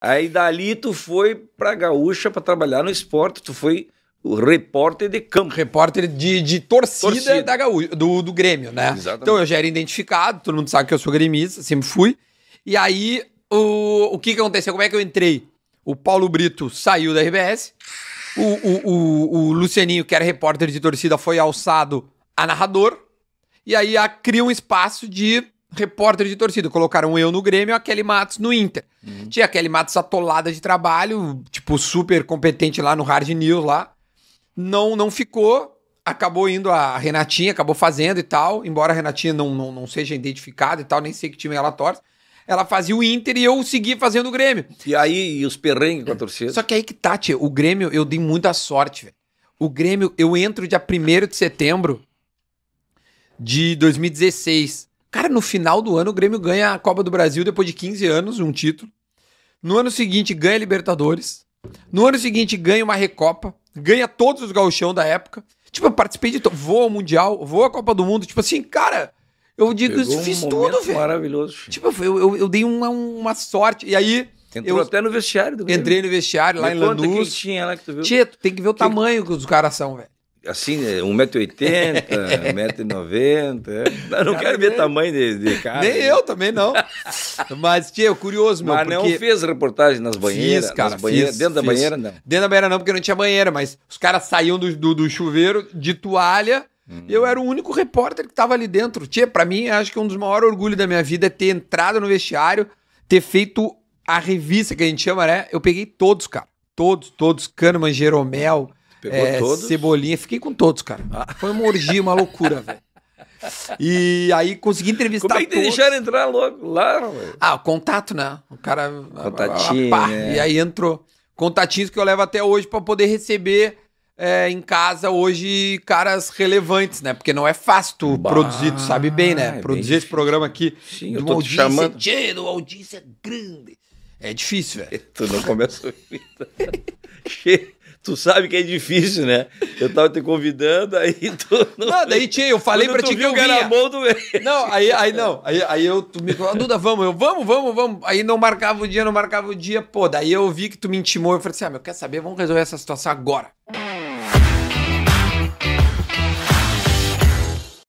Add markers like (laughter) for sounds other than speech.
Aí dali tu foi pra Gaúcha para trabalhar no esporte, tu foi o repórter de campo. Repórter de, de torcida, torcida. Da Gaúcha, do, do Grêmio, né? Exatamente. Então eu já era identificado, todo mundo sabe que eu sou gremista, sempre fui. E aí, o, o que, que aconteceu? Como é que eu entrei? O Paulo Brito saiu da RBS, o, o, o, o Lucianinho, que era repórter de torcida, foi alçado a narrador, e aí a, cria um espaço de repórter de torcida. Colocaram eu no Grêmio e a Kelly Matos no Inter. Uhum. Tinha a Kelly Matos atolada de trabalho, tipo, super competente lá no Hard News lá. Não, não ficou. Acabou indo a Renatinha, acabou fazendo e tal. Embora a Renatinha não, não, não seja identificada e tal, nem sei que time ela torce. Ela fazia o Inter e eu seguia fazendo o Grêmio. E aí, e os perrengues com a é. torcida? Só que aí que tá, tia, o Grêmio, eu dei muita sorte, velho. O Grêmio, eu entro dia 1 de setembro de 2016. Cara, no final do ano o Grêmio ganha a Copa do Brasil depois de 15 anos, um título. No ano seguinte ganha Libertadores. No ano seguinte ganha uma Recopa, ganha todos os gauchão da época. Tipo, eu participei de Vou ao Mundial, vou à Copa do Mundo, tipo assim, cara, eu digo, Pegou fiz um tudo, velho. Maravilhoso. Tipo, eu, eu, eu dei uma, uma sorte. E aí, Entrou eu, até no vestiário do Grêmio. Entrei no vestiário lá Me em Lanús. Que tinha lá que tu viu? Tinha, tem que ver o que tamanho que os caras são, velho assim, 1,80m, né, 1,90m. (laughs) É. Eu não cara, quero ver nem... tamanho de, de cara. Nem né? eu também não. Mas, tia, curioso, meu. Mas porque... não fez reportagem nas banheiras. Fiz, cara. Nas banheiras, fiz, dentro da banheira, não. Dentro da banheira, não, porque não tinha banheira, mas os caras saíam do, do, do chuveiro de toalha. Hum. Eu era o único repórter que estava ali dentro. Tia, para mim, acho que é um dos maiores orgulhos da minha vida é ter entrado no vestiário, ter feito a revista que a gente chama, né? Eu peguei todos, cara. Todos, todos. Kahneman, Jeromel, Pegou é, todos? Cebolinha, fiquei com todos, cara. Ah. Foi uma orgia, uma loucura, velho. E aí consegui entrevistar Como é que todos. deixaram entrar logo lá? Véio? Ah, o contato, né? O cara... Contatinho, a, a, a, pá, é. Né? E aí entrou. Contatinhos que eu levo até hoje para poder receber... É, em casa hoje caras relevantes, né? Porque não é fácil tu bah, produzir, tu sabe bem, né? É produzir bem esse programa aqui Sim, de uma te chamando... tchê, uma audiência grande. É difícil, velho. (laughs) Tu não começa a vida. (laughs) Tu sabe que é difícil, né? Eu tava te convidando, aí tu. Não, não daí, tia, eu falei Quando pra ti que eu vinha. Do... Não, aí, aí não. Aí, aí eu tu me falou, ah, Duda, vamos, eu vamos, vamos, vamos. Aí não marcava o dia, não marcava o dia. Pô, daí eu vi que tu me intimou. Eu falei assim: ah, meu, quer saber? Vamos resolver essa situação agora.